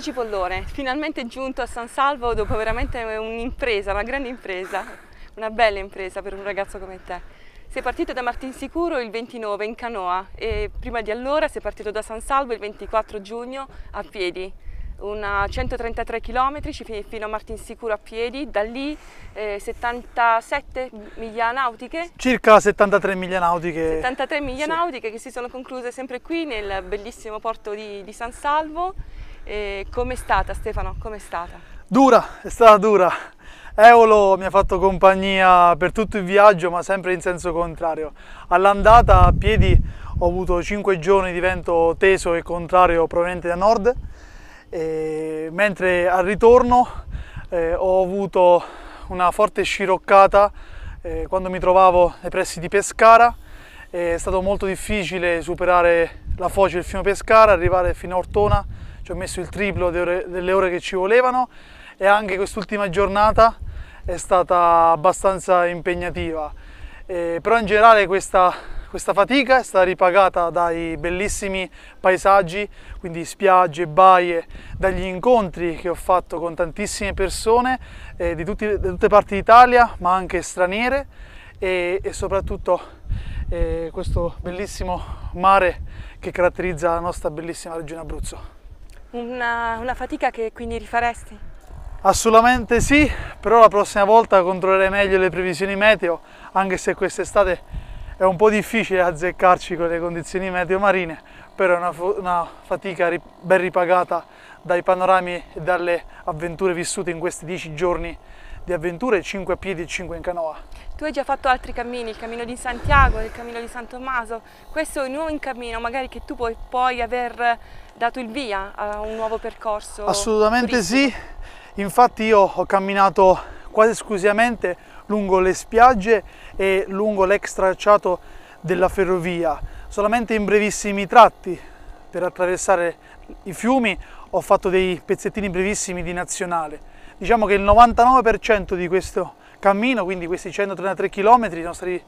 Sono Cipollone, finalmente giunto a San Salvo dopo veramente un'impresa, una grande impresa, una bella impresa per un ragazzo come te. Sei partito da Martinsicuro il 29 in canoa e prima di allora sei partito da San Salvo il 24 giugno a piedi. Una 133 km fino a Martinsicuro a piedi, da lì eh, 77 miglia nautiche. Circa 73 miglia nautiche. 73 miglia sì. nautiche che si sono concluse sempre qui nel bellissimo porto di, di San Salvo come è stata Stefano? Com'è stata? Dura, è stata dura. Eolo mi ha fatto compagnia per tutto il viaggio ma sempre in senso contrario. All'andata a piedi ho avuto 5 giorni di vento teso e contrario proveniente da nord, e mentre al ritorno eh, ho avuto una forte sciroccata eh, quando mi trovavo nei pressi di Pescara. È stato molto difficile superare la foce del fiume Pescara, arrivare fino a Ortona ci ho messo il triplo delle ore che ci volevano e anche quest'ultima giornata è stata abbastanza impegnativa. Eh, però in generale questa, questa fatica è stata ripagata dai bellissimi paesaggi, quindi spiagge, baie, dagli incontri che ho fatto con tantissime persone eh, di, tutti, di, tutte parti d'Italia, ma anche straniere e, e soprattutto eh, questo bellissimo mare che caratterizza la nostra bellissima regione Abruzzo. Una, una fatica che quindi rifaresti? Assolutamente sì, però la prossima volta controllerei meglio le previsioni meteo, anche se quest'estate è un po' difficile azzeccarci con le condizioni meteo marine, però è una, una fatica ri ben ripagata dai panorami e dalle avventure vissute in questi dieci giorni di avventure 5 a piedi e 5 in canoa. Tu hai già fatto altri cammini, il cammino di Santiago, il cammino di San Tommaso, questo è un nuovo cammino magari che tu puoi poi aver dato il via a un nuovo percorso? Assolutamente turistico. sì, infatti io ho camminato quasi esclusivamente lungo le spiagge e lungo l'ex tracciato della ferrovia, solamente in brevissimi tratti per attraversare i fiumi ho fatto dei pezzettini brevissimi di nazionale Diciamo che il 99% di questo cammino, quindi questi 133 km, sono stati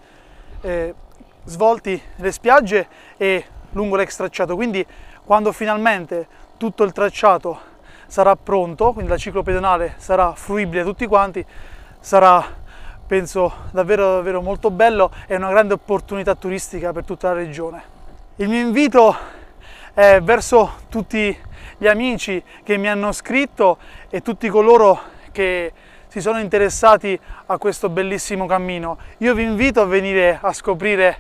eh, svolti le spiagge e lungo l'ex tracciato. Quindi quando finalmente tutto il tracciato sarà pronto, quindi la ciclo pedonale sarà fruibile a tutti quanti, sarà penso davvero, davvero molto bello e una grande opportunità turistica per tutta la regione. Il mio invito è verso tutti gli amici che mi hanno scritto e tutti coloro che si sono interessati a questo bellissimo cammino. Io vi invito a venire a scoprire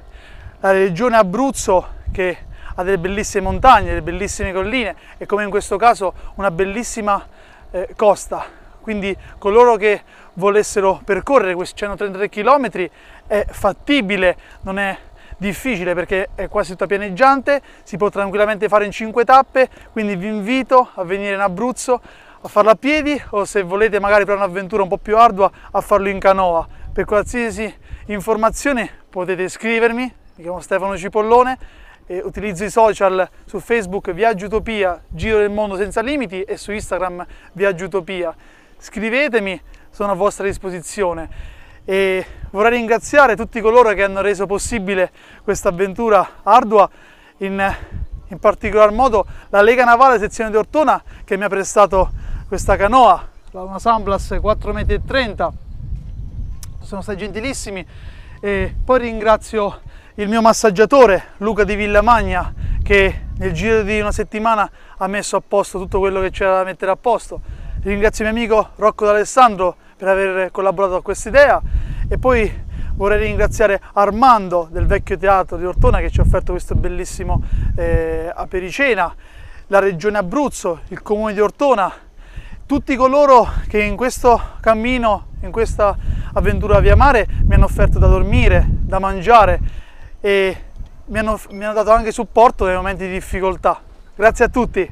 la regione Abruzzo che ha delle bellissime montagne, delle bellissime colline e come in questo caso una bellissima eh, costa. Quindi coloro che volessero percorrere questi 133 km è fattibile, non è difficile perché è quasi tutta pianeggiante, si può tranquillamente fare in 5 tappe, quindi vi invito a venire in Abruzzo a farlo a piedi o se volete magari per un'avventura un po' più ardua a farlo in canoa. Per qualsiasi informazione potete iscrivermi, mi chiamo Stefano Cipollone e utilizzo i social su Facebook Viaggio Utopia, Giro del Mondo Senza Limiti e su Instagram Viaggio Utopia. Scrivetemi, sono a vostra disposizione e vorrei ringraziare tutti coloro che hanno reso possibile questa avventura ardua, in, in particolar modo la Lega Navale Sezione di Ortona che mi ha prestato questa canoa, una Sunblast 4,30 m, sono stati gentilissimi e poi ringrazio il mio massaggiatore Luca di Villamagna che nel giro di una settimana ha messo a posto tutto quello che c'era da mettere a posto. Ringrazio il mio amico Rocco D'Alessandro per aver collaborato a questa idea e poi vorrei ringraziare Armando del vecchio teatro di Ortona che ci ha offerto questo bellissimo eh, apericena, la regione Abruzzo, il comune di Ortona, tutti coloro che in questo cammino, in questa avventura via mare mi hanno offerto da dormire, da mangiare e mi hanno, mi hanno dato anche supporto nei momenti di difficoltà. Grazie a tutti!